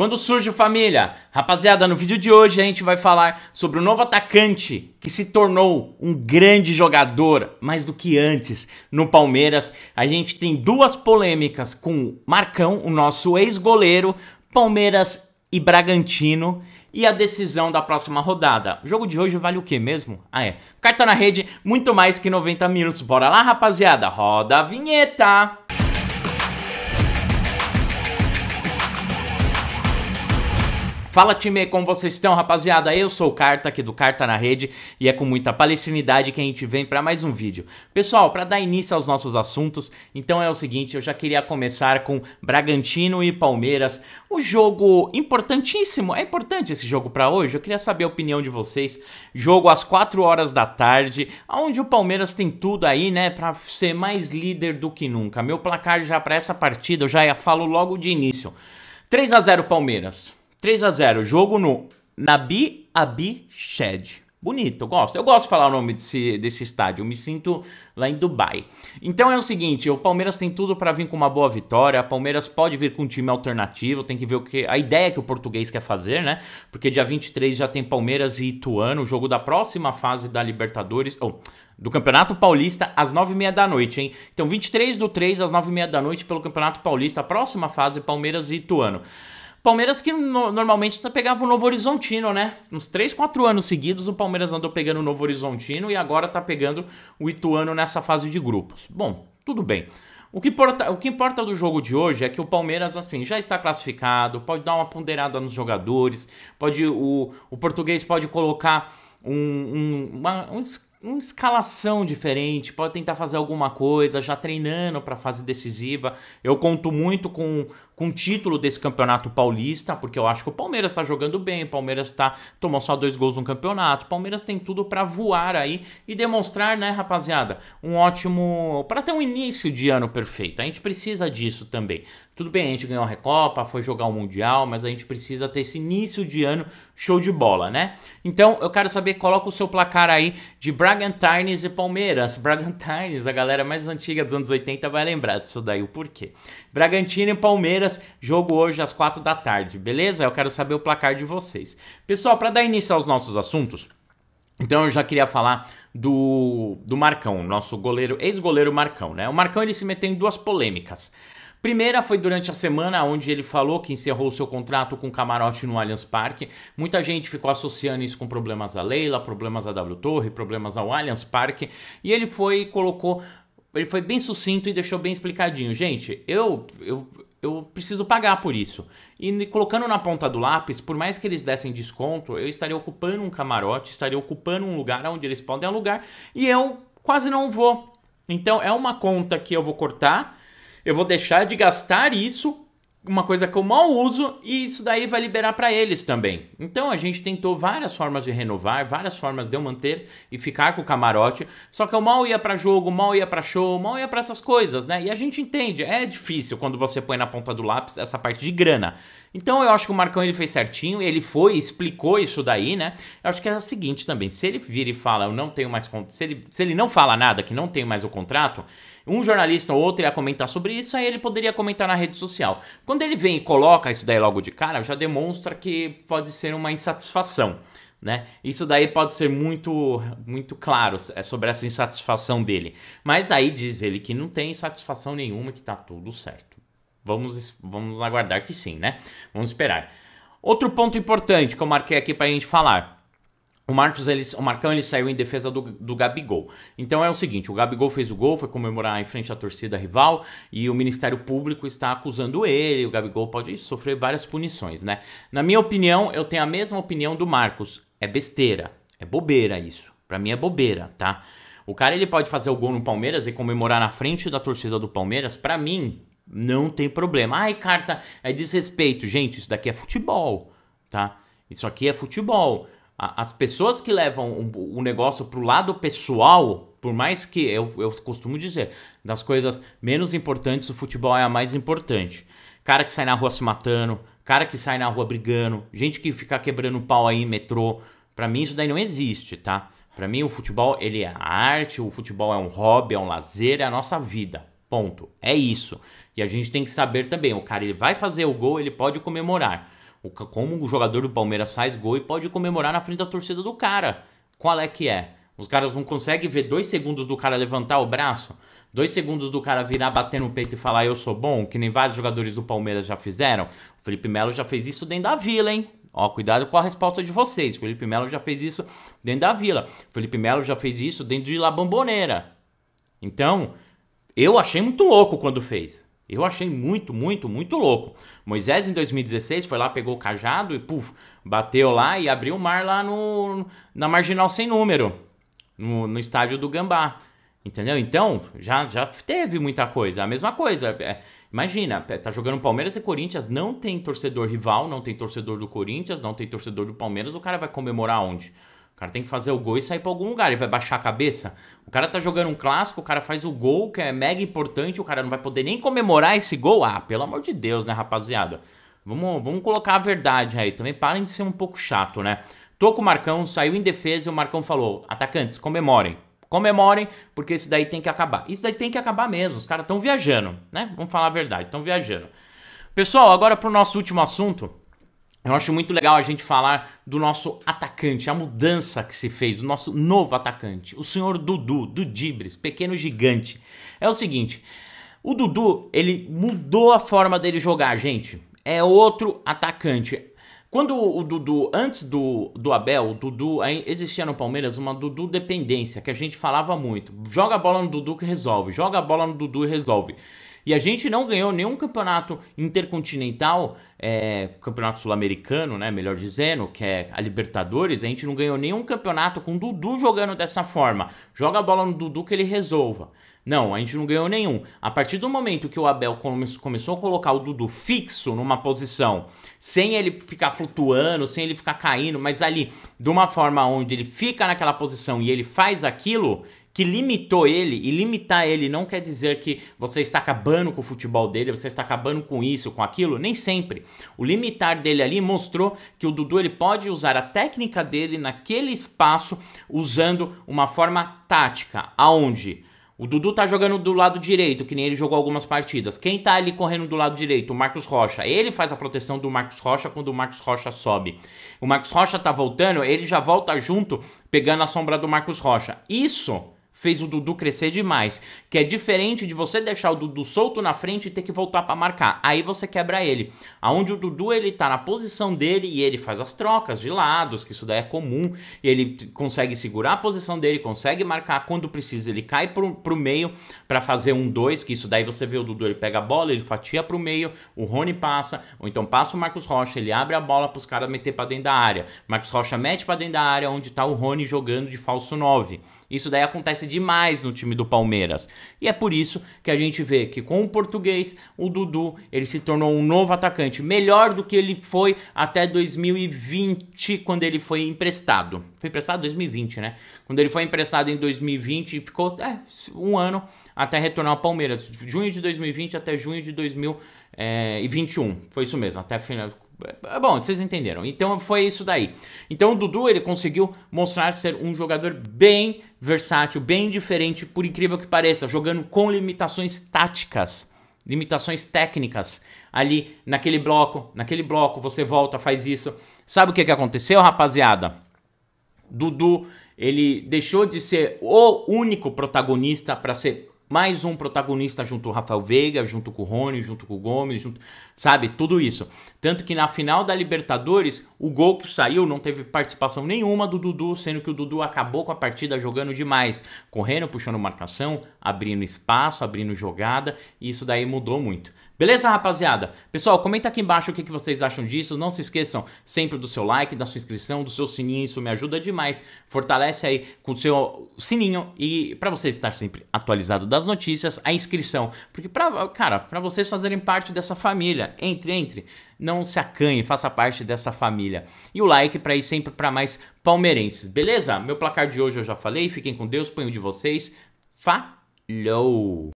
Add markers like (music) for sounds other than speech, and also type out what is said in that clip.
Quando surge família? Rapaziada, no vídeo de hoje a gente vai falar sobre o novo atacante que se tornou um grande jogador, mais do que antes, no Palmeiras. A gente tem duas polêmicas com o Marcão, o nosso ex-goleiro, Palmeiras e Bragantino. E a decisão da próxima rodada. O jogo de hoje vale o que mesmo? Ah, é. Carta na rede, muito mais que 90 minutos. Bora lá, rapaziada. Roda a vinheta! Fala time, como vocês estão, rapaziada? Eu sou o Carta, aqui do Carta na Rede, e é com muita palestinidade que a gente vem para mais um vídeo. Pessoal, para dar início aos nossos assuntos, então é o seguinte, eu já queria começar com Bragantino e Palmeiras, o um jogo importantíssimo, é importante esse jogo para hoje, eu queria saber a opinião de vocês. Jogo às 4 horas da tarde, onde o Palmeiras tem tudo aí, né, para ser mais líder do que nunca. Meu placar já para essa partida, eu já falo logo de início. 3 a 0 Palmeiras. 3 a 0 jogo no Nabi Abi Shed. Bonito, eu gosto. Eu gosto de falar o nome desse, desse estádio, eu me sinto lá em Dubai. Então é o seguinte, o Palmeiras tem tudo para vir com uma boa vitória, o Palmeiras pode vir com um time alternativo, tem que ver o que a ideia que o português quer fazer, né? Porque dia 23 já tem Palmeiras e Ituano, o jogo da próxima fase da Libertadores, ou oh, do Campeonato Paulista às 9h30 da noite, hein? Então 23 do 3 às 9h30 da noite pelo Campeonato Paulista, a próxima fase Palmeiras e Ituano. Palmeiras que no, normalmente tá pegava o Novo Horizontino, né? Uns 3, 4 anos seguidos o Palmeiras andou pegando o Novo Horizontino e agora tá pegando o Ituano nessa fase de grupos. Bom, tudo bem. O que, importa, o que importa do jogo de hoje é que o Palmeiras, assim, já está classificado, pode dar uma ponderada nos jogadores, pode o, o português pode colocar um, um, uma, um uma escalação diferente, pode tentar fazer alguma coisa, já treinando para a fase decisiva. Eu conto muito com, com o título desse campeonato paulista, porque eu acho que o Palmeiras está jogando bem, o Palmeiras está tomou só dois gols no campeonato, o Palmeiras tem tudo para voar aí e demonstrar, né, rapaziada, um ótimo para ter um início de ano perfeito. A gente precisa disso também. Tudo bem, a gente ganhou a Recopa, foi jogar o Mundial, mas a gente precisa ter esse início de ano show de bola, né? Então eu quero saber, coloca o seu placar aí de Bragantines e Palmeiras. (laughs) Bragantines, a galera mais antiga dos anos 80 vai lembrar disso daí, o porquê. Bragantino e Palmeiras, jogo hoje às 4 da tarde, beleza? Eu quero saber o placar de vocês. Pessoal, para dar início aos nossos assuntos, então eu já queria falar do, do Marcão, nosso goleiro, ex-goleiro Marcão, né? O Marcão ele se meteu em duas polêmicas. Primeira foi durante a semana, onde ele falou que encerrou seu contrato com o camarote no Allianz Parque. Muita gente ficou associando isso com problemas da Leila, problemas da W Torre, problemas ao Allianz Parque. E ele foi e colocou. Ele foi bem sucinto e deixou bem explicadinho. Gente, eu, eu, eu preciso pagar por isso. E colocando na ponta do lápis, por mais que eles dessem desconto, eu estaria ocupando um camarote, estaria ocupando um lugar onde eles podem alugar e eu quase não vou. Então é uma conta que eu vou cortar eu vou deixar de gastar isso, uma coisa que eu mal uso, e isso daí vai liberar para eles também. Então a gente tentou várias formas de renovar, várias formas de eu manter e ficar com o camarote, só que eu mal ia para jogo, mal ia para show, mal ia para essas coisas, né? E a gente entende, é difícil quando você põe na ponta do lápis essa parte de grana. Então eu acho que o Marcão ele fez certinho, ele foi, explicou isso daí, né? Eu acho que é o seguinte também, se ele vira e fala, eu não tenho mais se ele, se ele não fala nada, que não tem mais o contrato, um jornalista ou outro ia comentar sobre isso, aí ele poderia comentar na rede social. Quando ele vem e coloca isso daí logo de cara, já demonstra que pode ser uma insatisfação. Né? Isso daí pode ser muito muito claro é sobre essa insatisfação dele. Mas aí diz ele que não tem insatisfação nenhuma, que tá tudo certo. Vamos, vamos aguardar que sim, né? Vamos esperar. Outro ponto importante que eu marquei aqui para a gente falar. O Marcos, ele, o Marcão, ele saiu em defesa do, do Gabigol. Então é o seguinte, o Gabigol fez o gol, foi comemorar em frente à torcida rival e o Ministério Público está acusando ele. O Gabigol pode sofrer várias punições, né? Na minha opinião, eu tenho a mesma opinião do Marcos. É besteira, é bobeira isso. Para mim é bobeira, tá? O cara ele pode fazer o gol no Palmeiras e comemorar na frente da torcida do Palmeiras. Para mim, não tem problema. Ai, carta é desrespeito. Gente, isso daqui é futebol, tá? Isso aqui é futebol. As pessoas que levam o negócio pro lado pessoal, por mais que eu, eu costumo dizer, das coisas menos importantes, o futebol é a mais importante. Cara que sai na rua se matando, cara que sai na rua brigando, gente que fica quebrando pau aí em metrô. Pra mim isso daí não existe, tá? Pra mim o futebol ele é arte, o futebol é um hobby, é um lazer, é a nossa vida. Ponto. É isso. E a gente tem que saber também, o cara ele vai fazer o gol, ele pode comemorar. O, como o jogador do Palmeiras faz gol e pode comemorar na frente da torcida do cara. Qual é que é? Os caras não conseguem ver dois segundos do cara levantar o braço, dois segundos do cara virar, bater no peito e falar eu sou bom, que nem vários jogadores do Palmeiras já fizeram. O Felipe Melo já fez isso dentro da vila, hein? Ó, cuidado com a resposta de vocês. O Felipe Melo já fez isso dentro da vila. O Felipe Melo já fez isso dentro de La Bamboneira. Então, eu achei muito louco quando fez. Eu achei muito, muito, muito louco. Moisés, em 2016, foi lá, pegou o cajado e, puf, bateu lá e abriu o mar lá no, na Marginal Sem Número, no, no estádio do Gambá. Entendeu? Então, já, já teve muita coisa. A mesma coisa. É, imagina, é, tá jogando Palmeiras e Corinthians, não tem torcedor rival, não tem torcedor do Corinthians, não tem torcedor do Palmeiras, o cara vai comemorar onde? cara tem que fazer o gol e sair para algum lugar. Ele vai baixar a cabeça. O cara tá jogando um clássico, o cara faz o gol, que é mega importante, o cara não vai poder nem comemorar esse gol. Ah, pelo amor de Deus, né, rapaziada? Vamos, vamos colocar a verdade aí. Também parem de ser um pouco chato, né? Tô com o Marcão, saiu em defesa e o Marcão falou: atacantes, comemorem. Comemorem, porque isso daí tem que acabar. Isso daí tem que acabar mesmo. Os caras estão viajando, né? Vamos falar a verdade, estão viajando. Pessoal, agora pro nosso último assunto. Eu acho muito legal a gente falar do nosso atacante, a mudança que se fez, o nosso novo atacante, o senhor Dudu, do Dibres, pequeno gigante. É o seguinte, o Dudu, ele mudou a forma dele jogar, gente. É outro atacante. Quando o Dudu, antes do, do Abel, o Dudu, aí existia no Palmeiras uma Dudu dependência, que a gente falava muito. Joga a bola no Dudu que resolve, joga a bola no Dudu e resolve. E a gente não ganhou nenhum campeonato intercontinental, é, campeonato sul-americano, né? Melhor dizendo, que é a Libertadores. A gente não ganhou nenhum campeonato com o Dudu jogando dessa forma. Joga a bola no Dudu que ele resolva. Não, a gente não ganhou nenhum. A partir do momento que o Abel come começou a colocar o Dudu fixo numa posição, sem ele ficar flutuando, sem ele ficar caindo, mas ali de uma forma onde ele fica naquela posição e ele faz aquilo, que limitou ele, e limitar ele não quer dizer que você está acabando com o futebol dele, você está acabando com isso, com aquilo, nem sempre. O limitar dele ali mostrou que o Dudu ele pode usar a técnica dele naquele espaço usando uma forma tática, aonde o Dudu tá jogando do lado direito, que nem ele jogou algumas partidas. Quem tá ali correndo do lado direito? O Marcos Rocha. Ele faz a proteção do Marcos Rocha quando o Marcos Rocha sobe. O Marcos Rocha tá voltando, ele já volta junto, pegando a sombra do Marcos Rocha. Isso fez o Dudu crescer demais. Que é diferente de você deixar o Dudu solto na frente e ter que voltar para marcar. Aí você quebra ele. Aonde o Dudu ele tá na posição dele e ele faz as trocas de lados, que isso daí é comum. E ele consegue segurar a posição dele, consegue marcar quando precisa. Ele cai pro, pro meio para fazer um dois, que isso daí você vê o Dudu, ele pega a bola, ele fatia pro meio, o Rony passa, ou então passa o Marcos Rocha, ele abre a bola pros caras meter para dentro da área. Marcos Rocha mete para dentro da área onde tá o Rony jogando de falso 9. Isso daí acontece demais no time do Palmeiras. E é por isso que a gente vê que com o português, o Dudu, ele se tornou um novo atacante, melhor do que ele foi até 2020, quando ele foi emprestado. Foi emprestado em 2020, né? Quando ele foi emprestado em 2020, ficou é, um ano até retornar ao Palmeiras. Junho de 2020 até junho de 2021. É, foi isso mesmo, até final, é, bom, vocês entenderam. Então foi isso daí. Então o Dudu ele conseguiu mostrar ser um jogador bem versátil, bem diferente, por incrível que pareça, jogando com limitações táticas, limitações técnicas. Ali naquele bloco, naquele bloco você volta, faz isso. Sabe o que, que aconteceu, rapaziada? Dudu ele deixou de ser o único protagonista para ser mais um protagonista junto o Rafael Veiga, junto com o Rony, junto com o Gomes, junto, sabe, tudo isso. Tanto que na final da Libertadores, o gol que saiu não teve participação nenhuma do Dudu, sendo que o Dudu acabou com a partida jogando demais, correndo, puxando marcação, abrindo espaço, abrindo jogada, e isso daí mudou muito. Beleza, rapaziada? Pessoal, comenta aqui embaixo o que, vocês acham disso. Não se esqueçam sempre do seu like, da sua inscrição, do seu sininho. Isso me ajuda demais. Fortalece aí com o seu sininho e para você estar sempre atualizado das notícias, a inscrição. Porque, pra, cara, para vocês fazerem parte dessa família, entre, entre não se acanhe, faça parte dessa família. E o like para ir sempre para mais palmeirenses, beleza? Meu placar de hoje eu já falei, fiquem com Deus, ponho de vocês. Falou!